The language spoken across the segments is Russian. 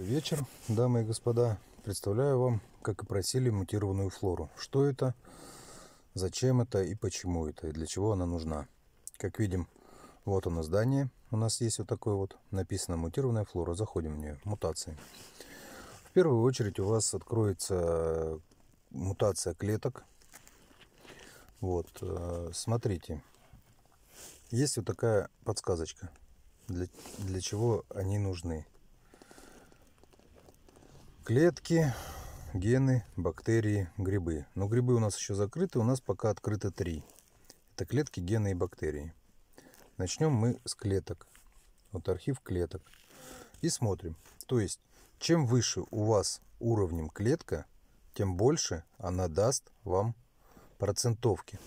Вечер, дамы и господа. Представляю вам, как и просили, мутированную флору. Что это, зачем это и почему это, и для чего она нужна. Как видим, вот оно здание. У нас есть вот такое вот, написано мутированная флора. Заходим в нее. Мутации. В первую очередь у вас откроется мутация клеток. Вот, э, смотрите. Есть вот такая подсказочка, для, для чего они нужны. Клетки, гены, бактерии, грибы. Но грибы у нас еще закрыты, у нас пока открыто три. Это клетки, гены и бактерии. Начнем мы с клеток. Вот архив клеток. И смотрим. То есть, чем выше у вас уровнем клетка, тем больше она даст вам процентовки.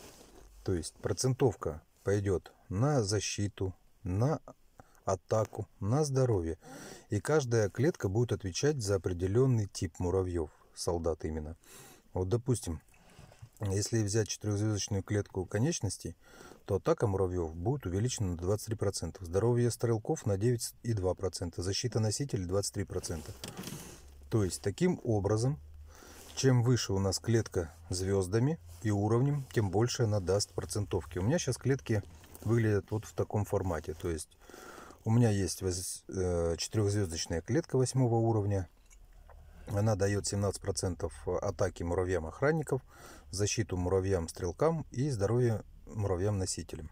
То есть, процентовка пойдет на защиту, на атаку, на здоровье. И каждая клетка будет отвечать за определенный тип муравьев, солдат именно. Вот допустим, если взять четырехзвездочную клетку конечностей, то атака муравьев будет увеличена на 23%, здоровье стрелков на 9,2%, защита носителей 23%. То есть таким образом, чем выше у нас клетка звездами и уровнем, тем больше она даст процентовки. У меня сейчас клетки выглядят вот в таком формате. То есть у меня есть э, четырехзвездочная клетка восьмого уровня. Она дает 17% атаки муравьям-охранников, защиту муравьям-стрелкам и здоровье муравьям-носителям.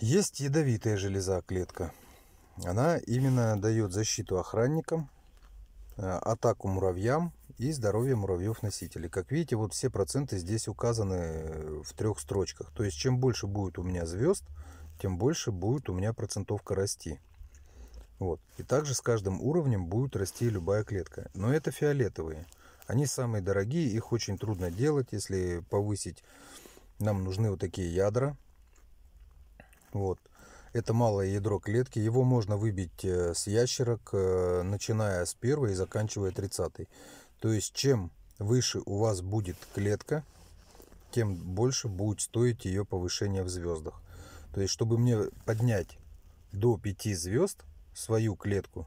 Есть ядовитая железа клетка. Она именно дает защиту охранникам, э, атаку муравьям и здоровье муравьев-носителей. Как видите, вот все проценты здесь указаны э, в трех строчках. То есть, чем больше будет у меня звезд, тем больше будет у меня процентовка расти. Вот. И также с каждым уровнем будет расти любая клетка. Но это фиолетовые. Они самые дорогие, их очень трудно делать. Если повысить, нам нужны вот такие ядра. Вот. Это малое ядро клетки. Его можно выбить э, с ящерок, э, начиная с первой и заканчивая тридцатой. То есть, чем выше у вас будет клетка, тем больше будет стоить ее повышение в звездах. То есть, чтобы мне поднять до 5 звезд свою клетку,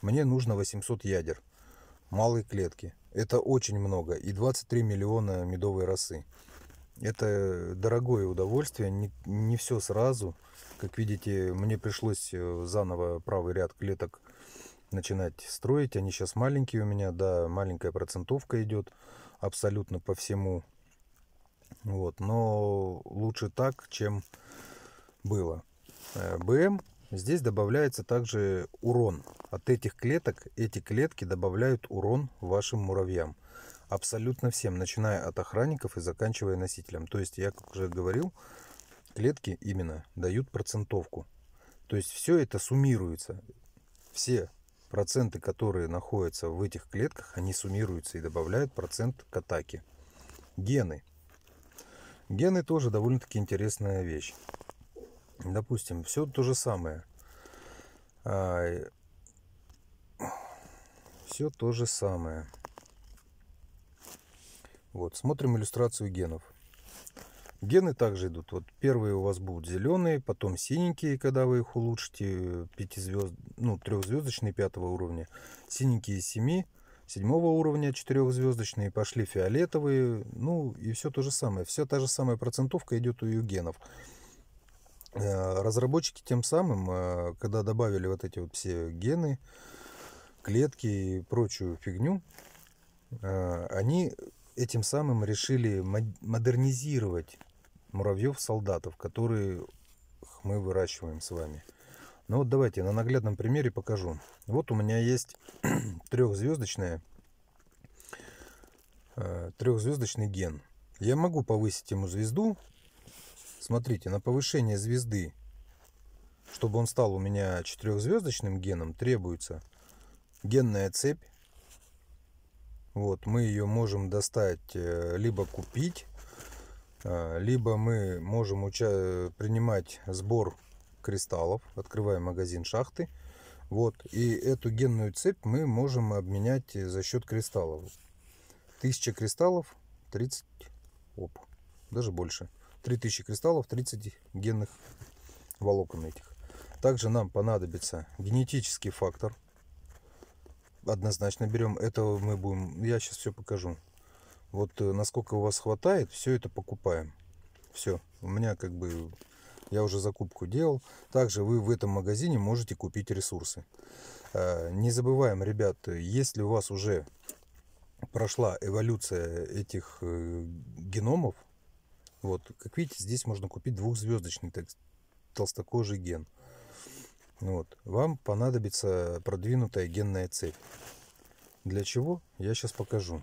мне нужно 800 ядер малой клетки. Это очень много. И 23 миллиона медовой росы. Это дорогое удовольствие, не, не все сразу. Как видите, мне пришлось э, заново правый ряд клеток начинать строить. Они сейчас маленькие у меня, да, маленькая процентовка идет абсолютно по всему. Вот, но лучше так, чем было э, БМ, здесь добавляется также урон. От этих клеток, эти клетки добавляют урон вашим муравьям. Абсолютно всем, начиная от охранников и заканчивая носителем. То есть, я как уже говорил, клетки именно дают процентовку. То есть, все это суммируется. Все проценты, которые находятся в этих клетках, они суммируются и добавляют процент к атаке. Гены. Гены тоже довольно-таки интересная вещь. Допустим, все то же самое. Все то же самое. Вот, смотрим иллюстрацию генов. Гены также идут. Вот первые у вас будут зеленые, потом синенькие, когда вы их улучшите, пятизвезд... ну, трехзвездочные пятого уровня, синенькие семи, седьмого уровня четырехзвездочные, пошли фиолетовые, ну и все то же самое. Вся та же самая процентовка идет у генов. Э, разработчики тем самым, э, когда добавили вот эти вот все гены, клетки и прочую фигню, э, они этим самым решили модернизировать муравьев-солдатов, которые мы выращиваем с вами. Ну вот давайте на наглядном примере покажу. Вот у меня есть трехзвездочная, трехзвездочный ген. Я могу повысить ему звезду Смотрите, на повышение звезды, чтобы он стал у меня четырехзвездочным геном, требуется генная цепь. Вот, мы ее можем достать, э, либо купить, э, либо мы можем уча принимать сбор кристаллов, открываем магазин шахты. Вот, и эту генную цепь мы можем обменять за счет кристаллов. 1000 кристаллов, 30, оп, даже больше. 3000 кристаллов, 30 генных волокон этих. Также нам понадобится генетический фактор. Однозначно берем. Этого мы будем... Я сейчас все покажу. Вот э, насколько у вас хватает, все это покупаем. Все. У меня как бы... Я уже закупку делал. Также вы в этом магазине можете купить ресурсы. Э, не забываем, ребят, если у вас уже прошла эволюция этих э, геномов, вот, как видите, здесь можно купить двухзвездочный толстокожий ген. Вот. Вам понадобится продвинутая генная цепь. Для чего? Я сейчас покажу.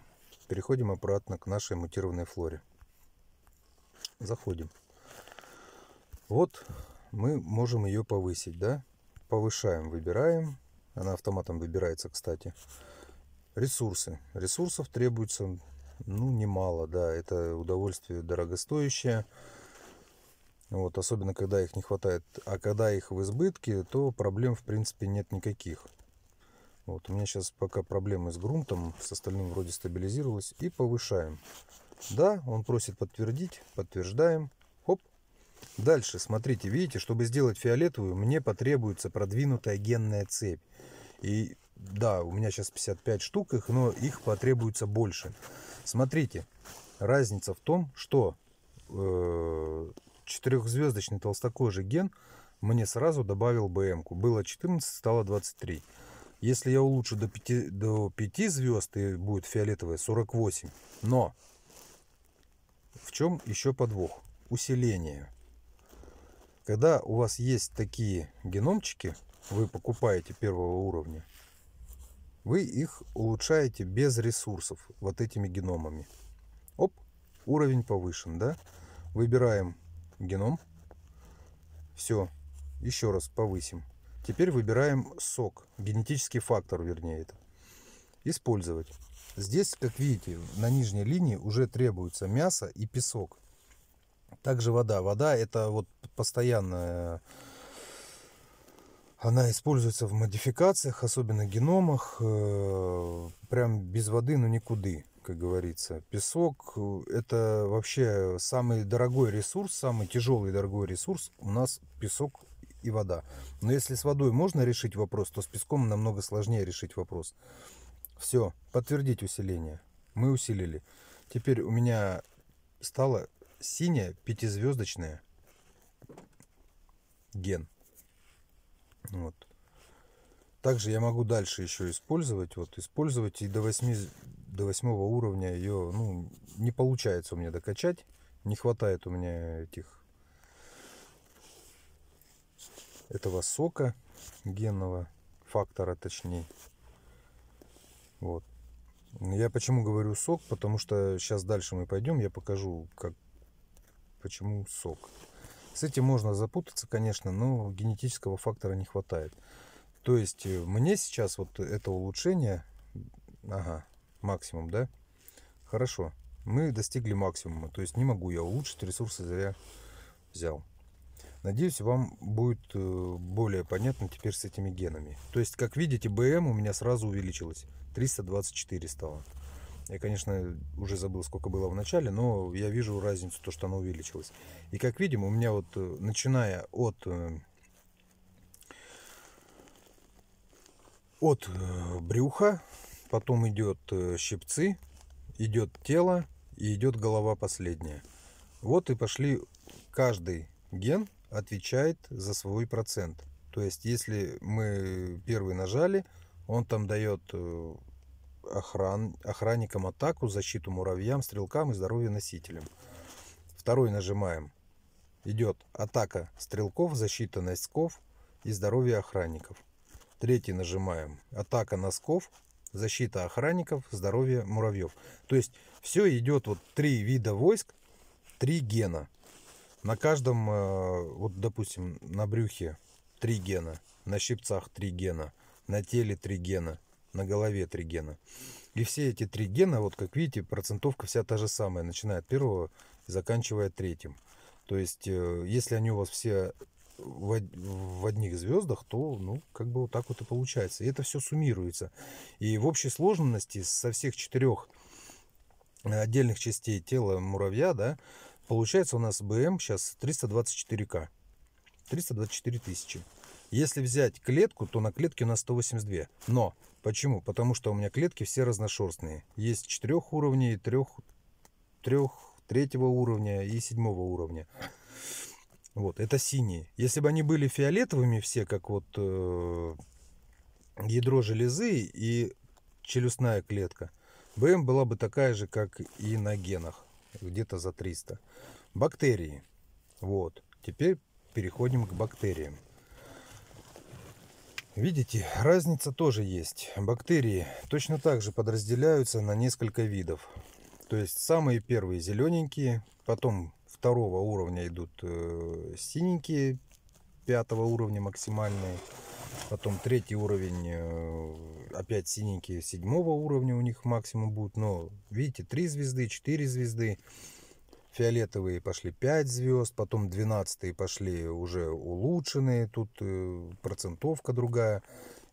Переходим обратно к нашей мутированной флоре. Заходим. Вот мы можем ее повысить, да? Повышаем, выбираем. Она автоматом выбирается, кстати. Ресурсы. Ресурсов требуется ну, немало, да, это удовольствие дорогостоящее. Вот, особенно когда их не хватает. А когда их в избытке, то проблем в принципе нет никаких. Вот, у меня сейчас пока проблемы с грунтом, с остальным вроде стабилизировалось. И повышаем. Да, он просит подтвердить, подтверждаем. Хоп. Дальше, смотрите, видите, чтобы сделать фиолетовую, мне потребуется продвинутая генная цепь. И да, у меня сейчас 55 штук их, но их потребуется больше. Смотрите, разница в том, что э, четырехзвездочный толстокожий ген мне сразу добавил БМ-ку. Было 14, стало 23. Если я улучшу до 5, до 5 звезд, и будет фиолетовая 48. Но в чем еще подвох? Усиление. Когда у вас есть такие геномчики, вы покупаете первого уровня, вы их улучшаете без ресурсов вот этими геномами. Оп, уровень повышен, да? Выбираем геном. Все, еще раз повысим. Теперь выбираем сок, генетический фактор, вернее это. Использовать. Здесь, как видите, на нижней линии уже требуется мясо и песок. Также вода. Вода это вот постоянная она используется в модификациях, особенно геномах, э, прям без воды, но ну, никуды, как говорится. Песок э, – это вообще самый дорогой ресурс, самый тяжелый дорогой ресурс у нас песок и вода. Но если с водой можно решить вопрос, то с песком намного сложнее решить вопрос. Все, подтвердить усиление. Мы усилили. Теперь у меня стало синяя пятизвездочная ген. Вот. Также я могу дальше еще использовать. Вот использовать и до 8, до 8 уровня ее ну, не получается у меня докачать. Не хватает у меня этих этого сока генного фактора точнее. Вот. Я почему говорю сок, потому что сейчас дальше мы пойдем, я покажу, как, почему сок. С этим можно запутаться, конечно, но генетического фактора не хватает. То есть э, мне сейчас вот это улучшение, ага, максимум, да? Хорошо, мы достигли максимума, то есть не могу я улучшить, ресурсы зря взял. Надеюсь, вам будет э, более понятно теперь с этими генами. То есть, как видите, БМ у меня сразу увеличилось. 324 стало. Я, конечно, уже забыл, сколько было в начале, но я вижу разницу, то, что она увеличилась. И как видим, у меня вот, э, начиная от э, от э, брюха, потом идет щипцы, идет тело и идет голова последняя. Вот и пошли, каждый ген отвечает за свой процент. То есть, если мы первый нажали, он там дает охран, охранникам атаку, защиту муравьям, стрелкам и здоровье носителям. Второй нажимаем. Идет атака стрелков, защита носков и здоровье охранников. Третий нажимаем. Атака носков, защита охранников, здоровье муравьев. То есть все идет вот три вида войск, три гена. На каждом, э, вот допустим, на брюхе три гена, на щипцах три гена, на теле три гена – на голове три гена. И все эти три гена, вот как видите, процентовка вся та же самая, начиная от первого и заканчивая третьим. То есть, э, если они у вас все в одних звездах, то, ну, как бы вот так вот и получается. И это все суммируется. И в общей сложности со всех четырех э, отдельных частей тела муравья, да, получается у нас БМ сейчас 324К. 324 тысячи. Если взять клетку, то на клетке у нас 182. Но Почему? Потому что у меня клетки все разношерстные. Есть четырех уровней, трех, трех, третьего уровня и седьмого уровня. Вот, это синие. Если бы они были фиолетовыми все, как вот э, ядро железы и челюстная клетка, БМ была бы такая же, как и на генах, где-то за 300. Бактерии. Вот, теперь переходим к бактериям. Видите, разница тоже есть. Бактерии точно так же подразделяются на несколько видов. То есть самые первые зелененькие, потом второго уровня идут э, синенькие, пятого уровня максимальные, потом третий уровень, э, опять синенькие, седьмого уровня у них максимум будет. Но видите, три звезды, четыре звезды фиолетовые пошли 5 звезд, потом 12 пошли уже улучшенные, тут э, процентовка другая.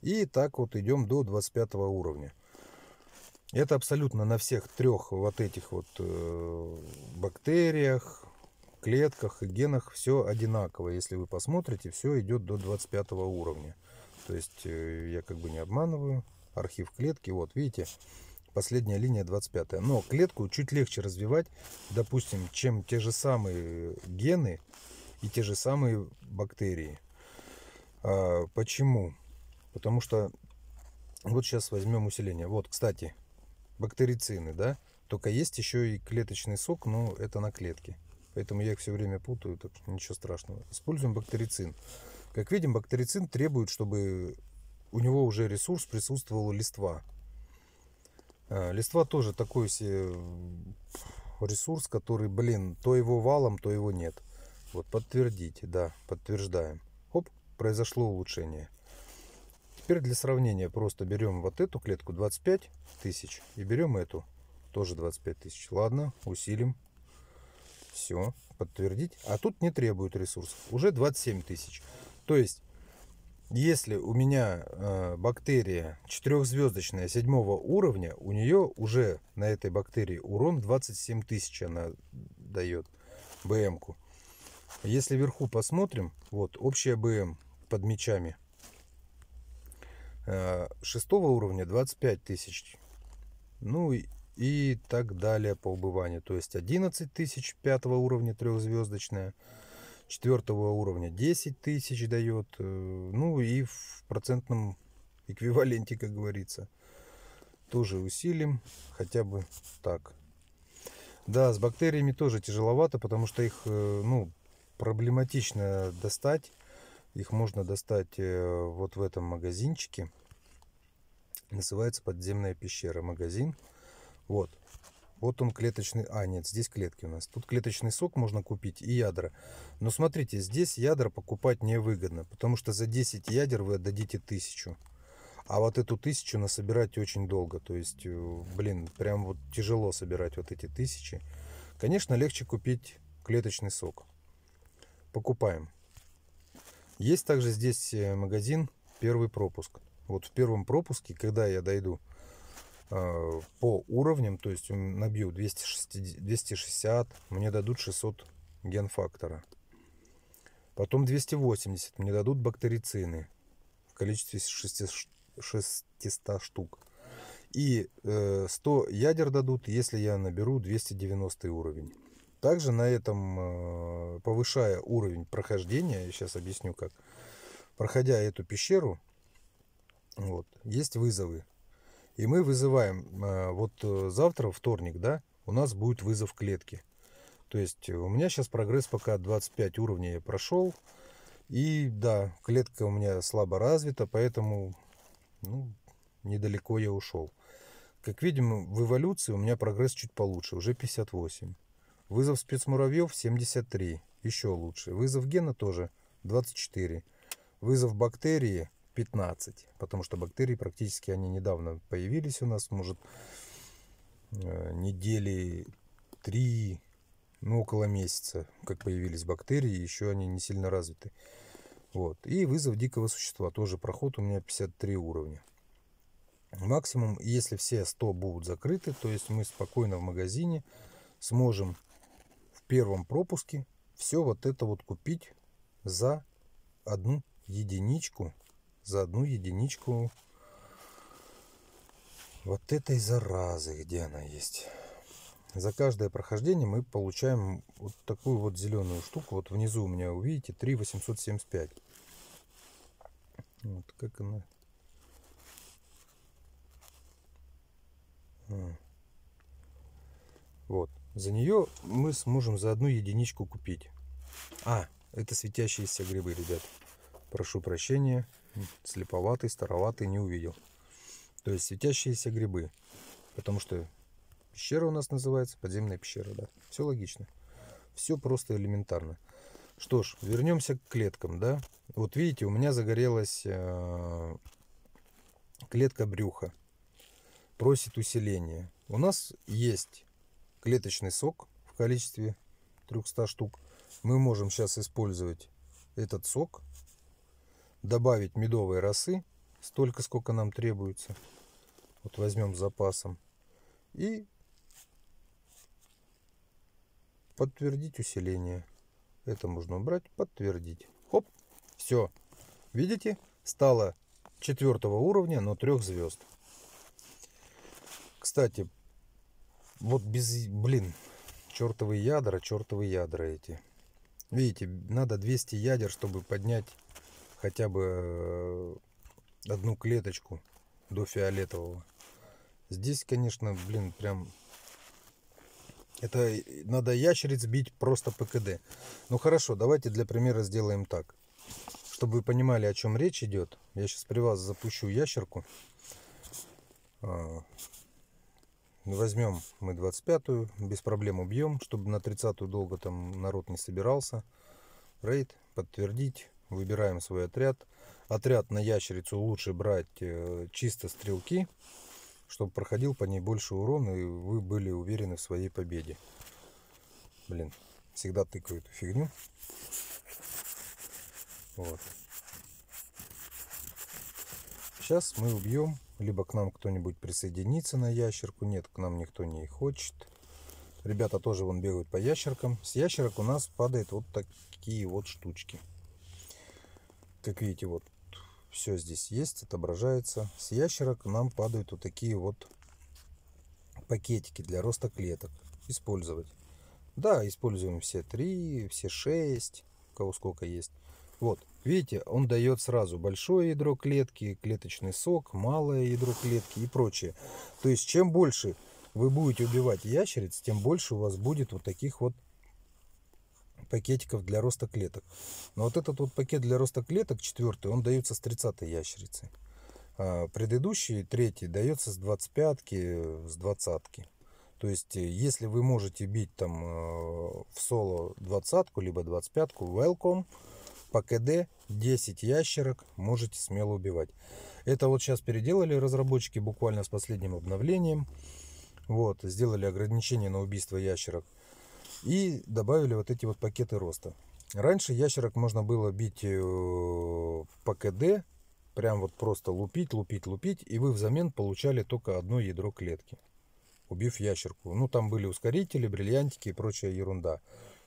И так вот идем до 25 уровня. Это абсолютно на всех трех вот этих вот э, бактериях, клетках и генах все одинаково. Если вы посмотрите, все идет до 25 уровня. То есть э, я как бы не обманываю. Архив клетки, вот видите, последняя линия 25. -я. Но клетку чуть легче развивать, допустим, чем те же самые гены и те же самые бактерии. А, почему? Потому что вот сейчас возьмем усиление. Вот, кстати, бактерицины, да? Только есть еще и клеточный сок, но это на клетке. Поэтому я их все время путаю, так что ничего страшного. Используем бактерицин. Как видим, бактерицин требует, чтобы у него уже ресурс присутствовал листва. Э, листва тоже такой себе э, ресурс, который, блин, то его валом, то его нет. Вот, подтвердите, да, подтверждаем. Оп, произошло улучшение. Теперь для сравнения просто берем вот эту клетку 25 тысяч и берем эту тоже 25 тысяч. Ладно, усилим. Все, подтвердить. А тут не требует ресурсов. Уже 27 тысяч. То есть если у меня э, бактерия четырехзвездочная седьмого уровня, у нее уже на этой бактерии урон 27 тысяч она дает БМ-ку. Если вверху посмотрим, вот общая БМ под мечами. Э, шестого уровня 25 тысяч. Ну и, и так далее по убыванию. То есть 11 тысяч пятого уровня трехзвездочная четвертого уровня 10 тысяч дает, э, ну и в процентном эквиваленте, как говорится. Тоже усилим, хотя бы так. Да, с бактериями тоже тяжеловато, потому что их э, ну, проблематично достать. Их можно достать э, вот в этом магазинчике. Называется подземная пещера магазин. Вот, вот он клеточный... А, нет, здесь клетки у нас. Тут клеточный сок можно купить и ядра. Но смотрите, здесь ядра покупать невыгодно, потому что за 10 ядер вы отдадите тысячу. А вот эту тысячу насобирать очень долго. То есть, э, блин, прям вот тяжело собирать вот эти тысячи. Конечно, легче купить клеточный сок. Покупаем. Есть также здесь э, магазин «Первый пропуск». Вот в первом пропуске, когда я дойду Э, по уровням, то есть набью 260, 260 мне дадут 600 генфактора. Потом 280 мне дадут бактерицины в количестве 600 штук. И 100 э, ядер дадут, если я наберу 290 уровень. Также на этом, э, повышая уровень прохождения, я сейчас объясню как, проходя эту пещеру, вот, есть вызовы и мы вызываем, э, вот э, завтра, вторник, да, у нас будет вызов клетки. То есть у меня сейчас прогресс пока 25 уровней я прошел. И да, клетка у меня слабо развита, поэтому ну, недалеко я ушел. Как видим, в эволюции у меня прогресс чуть получше, уже 58. Вызов спецмуравьев 73, еще лучше. Вызов гена тоже 24. Вызов бактерии 15, потому что бактерии практически они недавно появились у нас, может э, недели 3, ну около месяца, как появились бактерии, еще они не сильно развиты. Вот. И вызов дикого существа, тоже проход у меня 53 уровня. Максимум, если все 100 будут закрыты, то есть мы спокойно в магазине сможем в первом пропуске все вот это вот купить за одну единичку за одну единичку вот этой заразы, где она есть. За каждое прохождение мы получаем вот такую вот зеленую штуку. Вот внизу у меня, увидите, 3875. Вот как она. Вот. За нее мы сможем за одну единичку купить. А, это светящиеся грибы, ребят. Прошу прощения слеповатый, староватый не увидел. То есть светящиеся грибы. Потому что пещера у нас называется, подземная пещера, да. Все логично. Все просто элементарно. Что ж, вернемся к клеткам, да. Вот видите, у меня загорелась э, клетка брюха. Просит усиление. У нас есть клеточный сок в количестве 300 штук. Мы можем сейчас использовать этот сок добавить медовой росы, столько, сколько нам требуется. Вот возьмем запасом. И подтвердить усиление. Это можно убрать, подтвердить. Хоп, все. Видите, стало четвертого уровня, но трех звезд. Кстати, вот без, блин, чертовы ядра, чертовы ядра эти. Видите, надо 200 ядер, чтобы поднять хотя бы э, одну клеточку до фиолетового. Здесь, конечно, блин, прям... Это надо ящериц бить просто ПКД. Ну хорошо, давайте для примера сделаем так. Чтобы вы понимали, о чем речь идет, я сейчас при вас запущу ящерку. А, Возьмем мы 25-ю, без проблем убьем, чтобы на 30-ю долго там народ не собирался. Рейд, подтвердить. Выбираем свой отряд. Отряд на ящерицу лучше брать э, чисто стрелки, чтобы проходил по ней больше урона, и вы были уверены в своей победе. Блин, всегда тыкаю эту фигню. Вот. Сейчас мы убьем, либо к нам кто-нибудь присоединится на ящерку. Нет, к нам никто не хочет. Ребята тоже вон бегают по ящеркам. С ящерок у нас падает вот такие вот штучки. Как видите, вот все здесь есть, отображается. С ящера к нам падают вот такие вот пакетики для роста клеток. Использовать. Да, используем все три, все шесть, кого сколько есть. Вот, видите, он дает сразу большое ядро клетки, клеточный сок, малое ядро клетки и прочее. То есть, чем больше вы будете убивать ящериц, тем больше у вас будет вот таких вот пакетиков для роста клеток. Но вот этот вот пакет для роста клеток, четвертый, он дается с 30 ящерицы. А предыдущий, третий, дается с 25-ки, с 20 -ки. То есть, э, если вы можете бить там э, в соло 20-ку, либо 25-ку, welcome, по КД 10 ящерок можете смело убивать. Это вот сейчас переделали разработчики буквально с последним обновлением. Вот, сделали ограничение на убийство ящерок и добавили вот эти вот пакеты роста. Раньше ящерок можно было бить э, по КД, прям вот просто лупить, лупить, лупить, и вы взамен получали только одно ядро клетки, убив ящерку. Ну, там были ускорители, бриллиантики и прочая ерунда.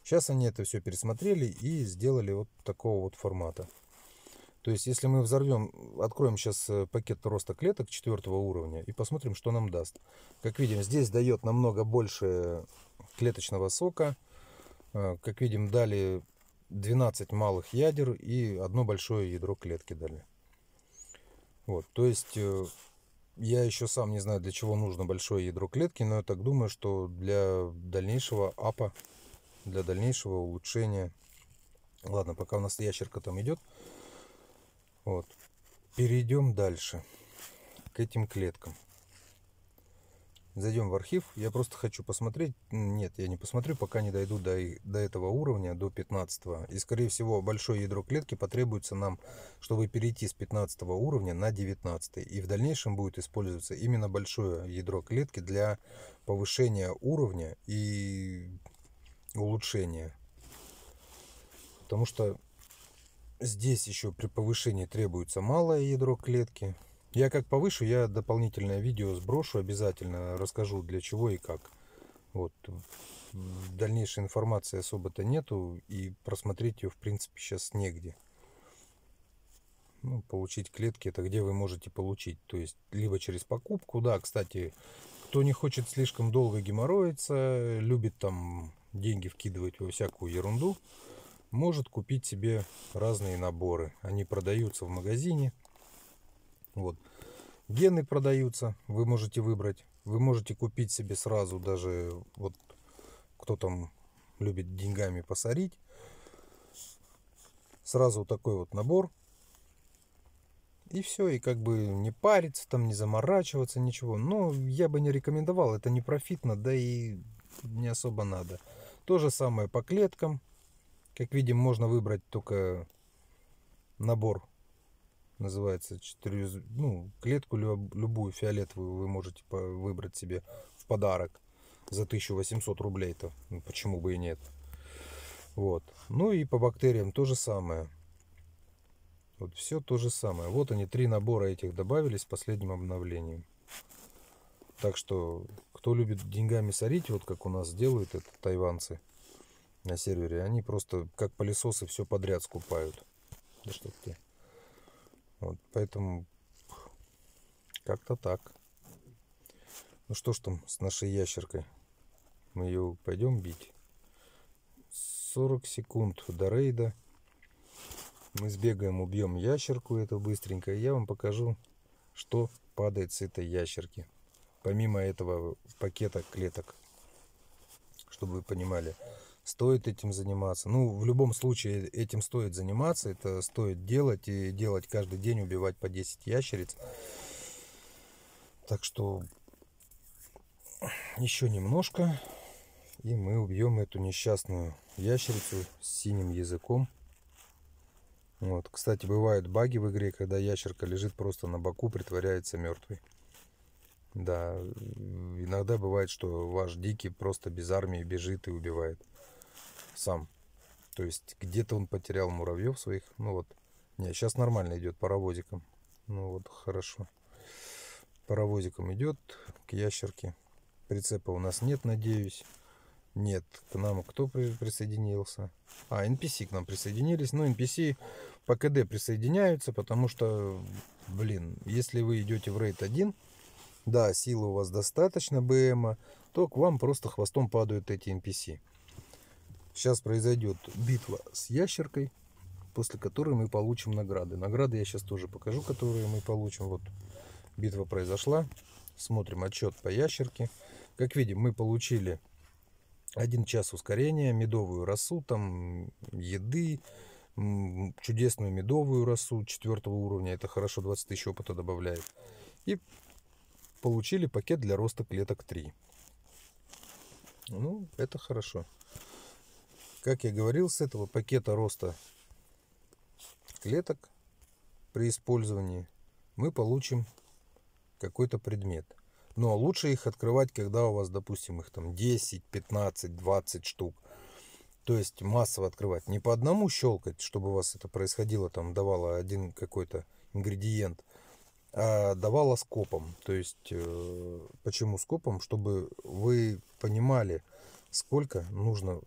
Сейчас они это все пересмотрели и сделали вот такого вот формата. То есть, если мы взорвем, откроем сейчас э, пакет роста клеток четвертого уровня и посмотрим, что нам даст. Как видим, здесь дает намного больше клеточного сока. Э, как видим, дали 12 малых ядер и одно большое ядро клетки дали. Вот, то есть, э, я еще сам не знаю, для чего нужно большое ядро клетки, но я так думаю, что для дальнейшего апа, для дальнейшего улучшения. Ладно, пока у нас ящерка там идет, вот. Перейдем дальше к этим клеткам. Зайдем в архив. Я просто хочу посмотреть. Нет, я не посмотрю, пока не дойду до, до этого уровня, до 15. И, скорее всего, большое ядро клетки потребуется нам, чтобы перейти с 15 уровня на 19. И в дальнейшем будет использоваться именно большое ядро клетки для повышения уровня и улучшения. Потому что Здесь еще при повышении требуется малое ядро клетки. Я как повышу, я дополнительное видео сброшу, обязательно расскажу для чего и как. Вот. Дальнейшей информации особо-то нету, и просмотреть ее, в принципе, сейчас негде. Ну, получить клетки, это где вы можете получить. То есть, либо через покупку, да, кстати, кто не хочет слишком долго геморроиться, любит там деньги вкидывать во всякую ерунду, может купить себе разные наборы. Они продаются в магазине. Вот. Гены продаются, вы можете выбрать. Вы можете купить себе сразу даже, вот кто там любит деньгами посорить. Сразу такой вот набор. И все, и как бы не париться, там не заморачиваться, ничего. Но я бы не рекомендовал, это не профитно, да и не особо надо. То же самое по клеткам как видим, можно выбрать только набор. Называется 4, ну, клетку любую фиолетовую вы можете выбрать себе в подарок за 1800 рублей-то. Ну, почему бы и нет. Вот. Ну и по бактериям то же самое. Вот все то же самое. Вот они, три набора этих добавились в последнем обновлении. Так что, кто любит деньгами сорить, вот как у нас делают это тайванцы, на сервере, они просто как пылесосы все подряд скупают. Да что ты. Вот, поэтому как-то так. Ну что ж там с нашей ящеркой? Мы ее пойдем бить. 40 секунд до рейда. Мы сбегаем, убьем ящерку эту быстренько. И я вам покажу, что падает с этой ящерки. Помимо этого пакета клеток. Чтобы вы понимали стоит этим заниматься. Ну, в любом случае, э, этим стоит заниматься, это стоит делать, и делать каждый день, убивать по 10 ящериц. Так что еще немножко, и мы убьем эту несчастную ящерицу с синим языком. Вот. Кстати, бывают баги в игре, когда ящерка лежит просто на боку, притворяется мертвой. Да, иногда бывает, что ваш дикий просто без армии бежит и убивает сам. То есть где-то он потерял муравьев своих. Ну вот. Не, сейчас нормально идет паровозиком. Ну вот, хорошо. Паровозиком идет к ящерке. Прицепа у нас нет, надеюсь. Нет, к нам кто присоединился? А, NPC к нам присоединились. Ну, NPC по КД присоединяются, потому что, блин, если вы идете в рейд 1, да, силы у вас достаточно БМа, эм то к вам просто хвостом падают эти NPC. Сейчас произойдет битва с ящеркой, после которой мы получим награды. Награды я сейчас тоже покажу, которые мы получим. Вот битва произошла. Смотрим отчет по ящерке. Как видим, мы получили один час ускорения, медовую росу, там еды, чудесную медовую росу четвертого уровня. Это хорошо 20 тысяч опыта добавляет. И получили пакет для роста клеток 3. Ну, это хорошо. Как я говорил, с этого пакета роста клеток при использовании мы получим какой-то предмет. Но лучше их открывать, когда у вас, допустим, их там 10, 15, 20 штук. То есть массово открывать. Не по одному щелкать, чтобы у вас это происходило, там давало один какой-то ингредиент, а давало скопом. То есть э, почему скопом? Чтобы вы понимали, сколько нужно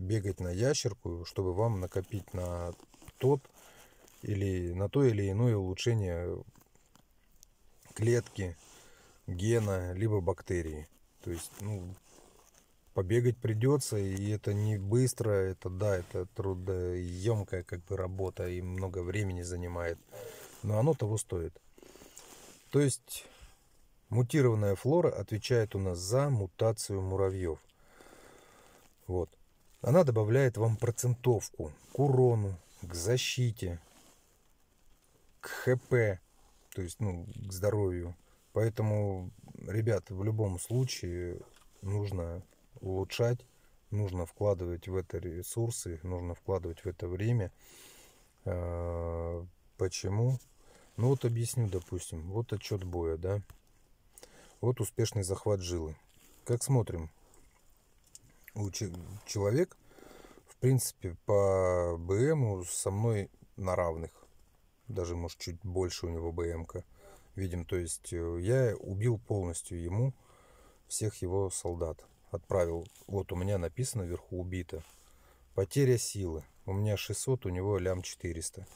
бегать на ящерку, чтобы вам накопить на тот или на то или иное улучшение клетки, гена, либо бактерии. То есть, ну, побегать придется, и это не быстро, это да, это трудоемкая как бы работа и много времени занимает, но оно того стоит. То есть мутированная флора отвечает у нас за мутацию муравьев. Вот. Она добавляет вам процентовку к урону, к защите, к ХП, то есть ну, к здоровью. Поэтому, ребят, в любом случае нужно улучшать, нужно вкладывать в это ресурсы, нужно вкладывать в это время. А, почему? Ну вот объясню, допустим, вот отчет боя, да. Вот успешный захват жилы. Как смотрим, у человек, в принципе, по БМу со мной на равных. Даже, может, чуть больше у него БМК Видим, то есть э, я убил полностью ему всех его солдат. Отправил, вот у меня написано вверху убито. Потеря силы. У меня 600, у него лям 400.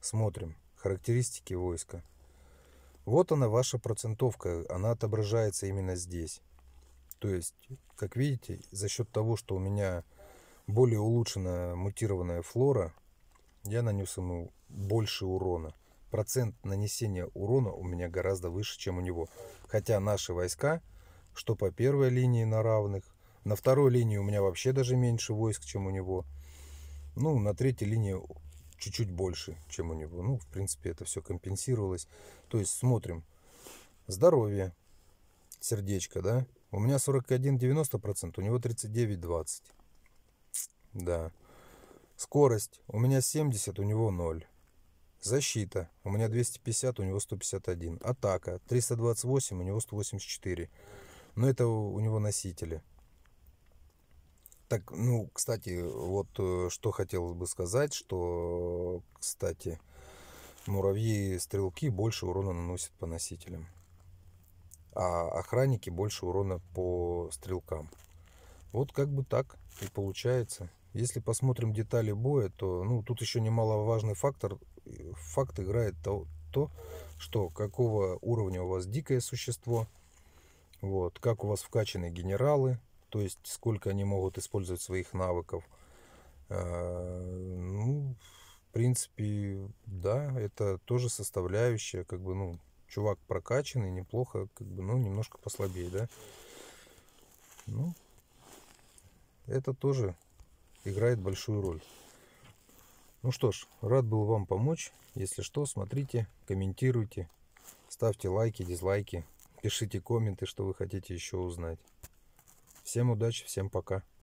Смотрим. Характеристики войска. Вот она ваша процентовка, она отображается именно здесь. То есть, как видите, за счет того, что у меня более улучшена мутированная флора, я нанес ему больше урона. Процент нанесения урона у меня гораздо выше, чем у него. Хотя наши войска, что по первой линии на равных, на второй линии у меня вообще даже меньше войск, чем у него. Ну, на третьей линии чуть-чуть больше, чем у него. Ну, в принципе, это все компенсировалось. То есть смотрим. Здоровье. Сердечко, да? У меня 41,90%, у него 39,20%. Да. Скорость. У меня 70, у него 0. Защита. У меня 250, у него 151. Атака. 328, у него 184. Но это у него носители. Так, ну, кстати, вот э, что хотелось бы сказать, что, кстати, муравьи-стрелки больше урона наносят по носителям а охранники больше урона по стрелкам. Вот как бы так и получается. Если посмотрим детали боя, то ну, тут еще немаловажный фактор. Э, факт играет то, то, что какого уровня у вас дикое существо, вот, как у вас вкачаны генералы, то есть сколько они могут использовать своих навыков. А, ну, в принципе, да, это тоже составляющая, как бы, ну, чувак прокачанный, неплохо, как бы, ну, немножко послабее, да. Ну, это тоже играет большую роль. Ну что ж, рад был вам помочь. Если что, смотрите, комментируйте, ставьте лайки, дизлайки, пишите комменты, что вы хотите еще узнать. Всем удачи, всем пока.